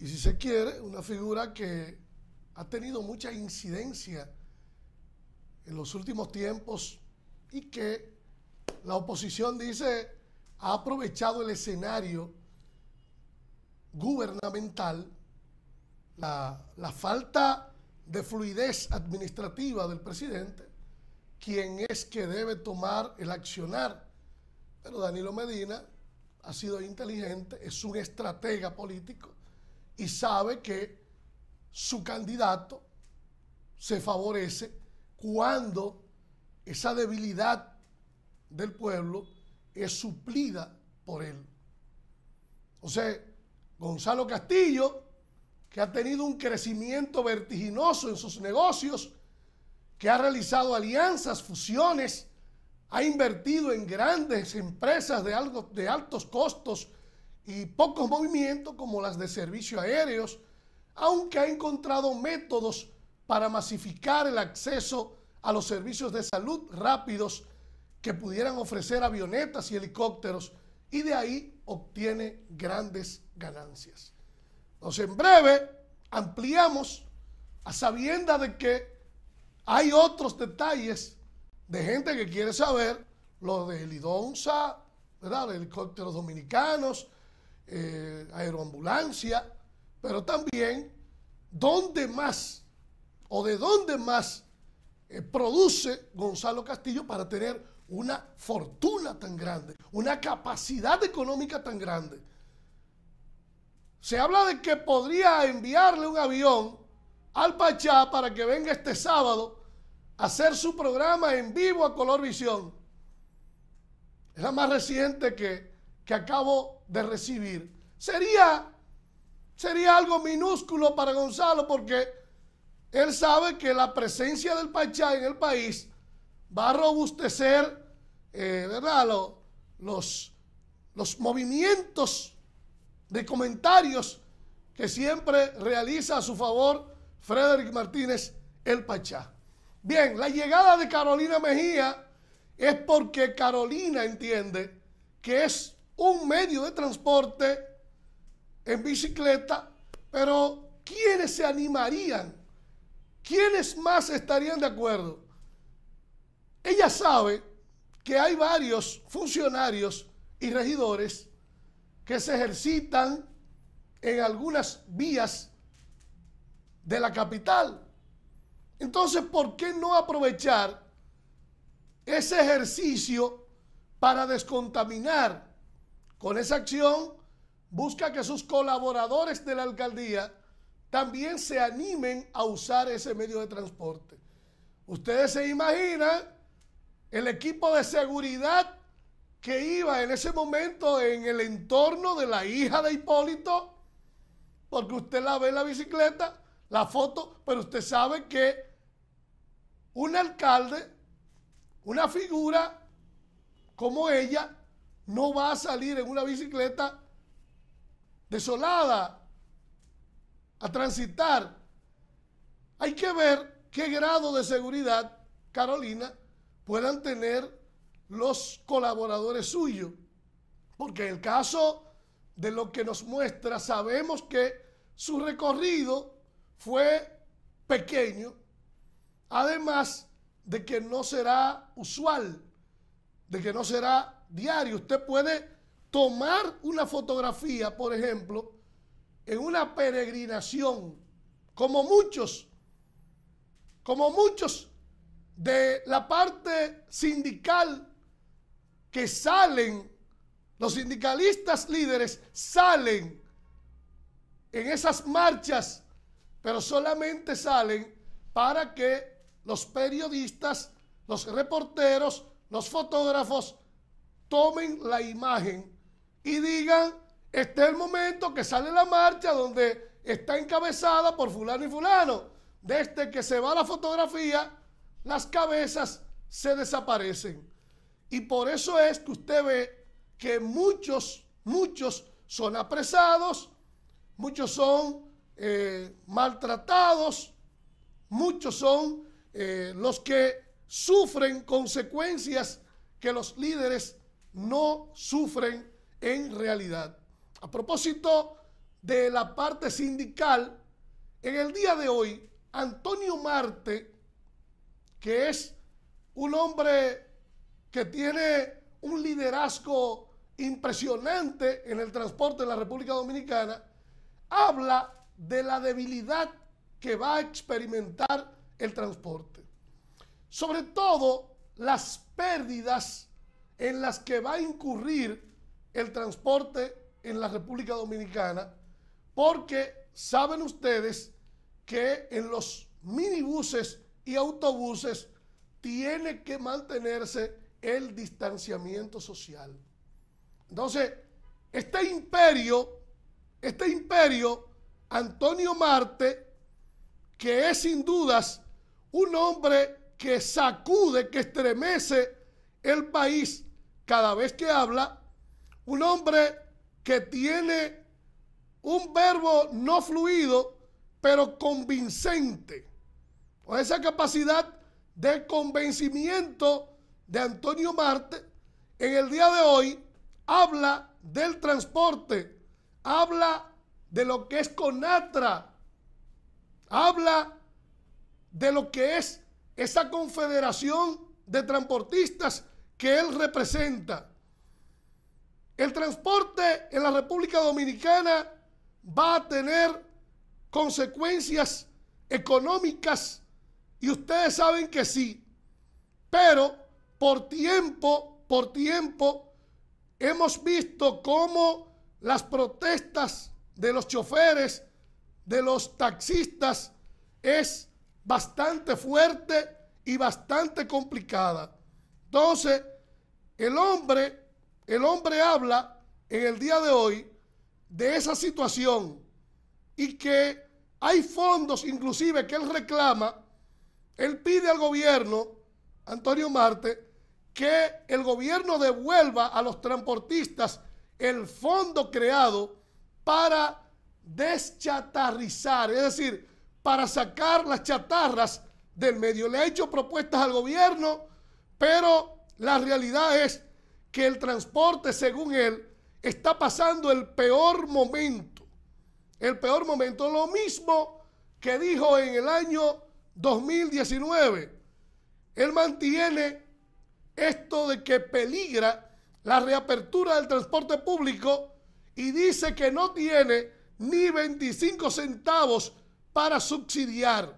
y si se quiere, una figura que ha tenido mucha incidencia en los últimos tiempos y que la oposición dice ha aprovechado el escenario gubernamental, la, la falta de fluidez administrativa del presidente, quien es que debe tomar el accionar. Pero Danilo Medina ha sido inteligente, es un estratega político y sabe que su candidato se favorece cuando esa debilidad del pueblo es suplida por él. O sea, Gonzalo Castillo, que ha tenido un crecimiento vertiginoso en sus negocios, que ha realizado alianzas, fusiones, ha invertido en grandes empresas de, algo, de altos costos y pocos movimientos como las de servicios aéreos, aunque ha encontrado métodos para masificar el acceso a los servicios de salud rápidos que pudieran ofrecer avionetas y helicópteros y de ahí obtiene grandes ganancias. Entonces, en breve ampliamos a sabienda de que hay otros detalles de gente que quiere saber lo de Lidonza, ¿verdad? Los helicópteros dominicanos, eh, aeroambulancia, pero también dónde más o de dónde más eh, produce Gonzalo Castillo para tener una fortuna tan grande, una capacidad económica tan grande. Se habla de que podría enviarle un avión al Pachá para que venga este sábado a hacer su programa en vivo a Color Visión. Es la más reciente que que acabo de recibir. Sería, sería algo minúsculo para Gonzalo porque él sabe que la presencia del Pachá en el país va a robustecer eh, ¿verdad? los, los movimientos de comentarios que siempre realiza a su favor Frederick Martínez el Pachá. Bien, la llegada de Carolina Mejía es porque Carolina entiende que es un medio de transporte en bicicleta, pero ¿quiénes se animarían? ¿Quiénes más estarían de acuerdo? Ella sabe que hay varios funcionarios y regidores que se ejercitan en algunas vías de la capital. Entonces, ¿por qué no aprovechar ese ejercicio para descontaminar con esa acción busca que sus colaboradores de la alcaldía también se animen a usar ese medio de transporte. Ustedes se imaginan el equipo de seguridad que iba en ese momento en el entorno de la hija de Hipólito, porque usted la ve en la bicicleta, la foto, pero usted sabe que un alcalde, una figura como ella, no va a salir en una bicicleta desolada a transitar. Hay que ver qué grado de seguridad, Carolina, puedan tener los colaboradores suyos. Porque en el caso de lo que nos muestra, sabemos que su recorrido fue pequeño, además de que no será usual de que no será diario. Usted puede tomar una fotografía, por ejemplo, en una peregrinación, como muchos, como muchos de la parte sindical que salen, los sindicalistas líderes salen en esas marchas, pero solamente salen para que los periodistas, los reporteros, los fotógrafos tomen la imagen y digan, este es el momento que sale la marcha donde está encabezada por fulano y fulano. Desde que se va la fotografía, las cabezas se desaparecen. Y por eso es que usted ve que muchos, muchos son apresados, muchos son eh, maltratados, muchos son eh, los que sufren consecuencias que los líderes no sufren en realidad. A propósito de la parte sindical, en el día de hoy, Antonio Marte, que es un hombre que tiene un liderazgo impresionante en el transporte en la República Dominicana, habla de la debilidad que va a experimentar el transporte sobre todo las pérdidas en las que va a incurrir el transporte en la República Dominicana, porque saben ustedes que en los minibuses y autobuses tiene que mantenerse el distanciamiento social. Entonces, este imperio, este imperio, Antonio Marte, que es sin dudas un hombre que sacude, que estremece el país cada vez que habla, un hombre que tiene un verbo no fluido, pero convincente, Con esa capacidad de convencimiento de Antonio Marte, en el día de hoy habla del transporte, habla de lo que es Conatra, habla de lo que es esa confederación de transportistas que él representa. El transporte en la República Dominicana va a tener consecuencias económicas y ustedes saben que sí, pero por tiempo, por tiempo, hemos visto cómo las protestas de los choferes, de los taxistas, es bastante fuerte y bastante complicada. Entonces, el hombre, el hombre habla en el día de hoy de esa situación y que hay fondos inclusive que él reclama, él pide al gobierno, Antonio Marte, que el gobierno devuelva a los transportistas el fondo creado para deschatarrizar, es decir, para sacar las chatarras del medio. Le ha hecho propuestas al gobierno, pero la realidad es que el transporte, según él, está pasando el peor momento. El peor momento. Lo mismo que dijo en el año 2019. Él mantiene esto de que peligra la reapertura del transporte público y dice que no tiene ni 25 centavos para subsidiar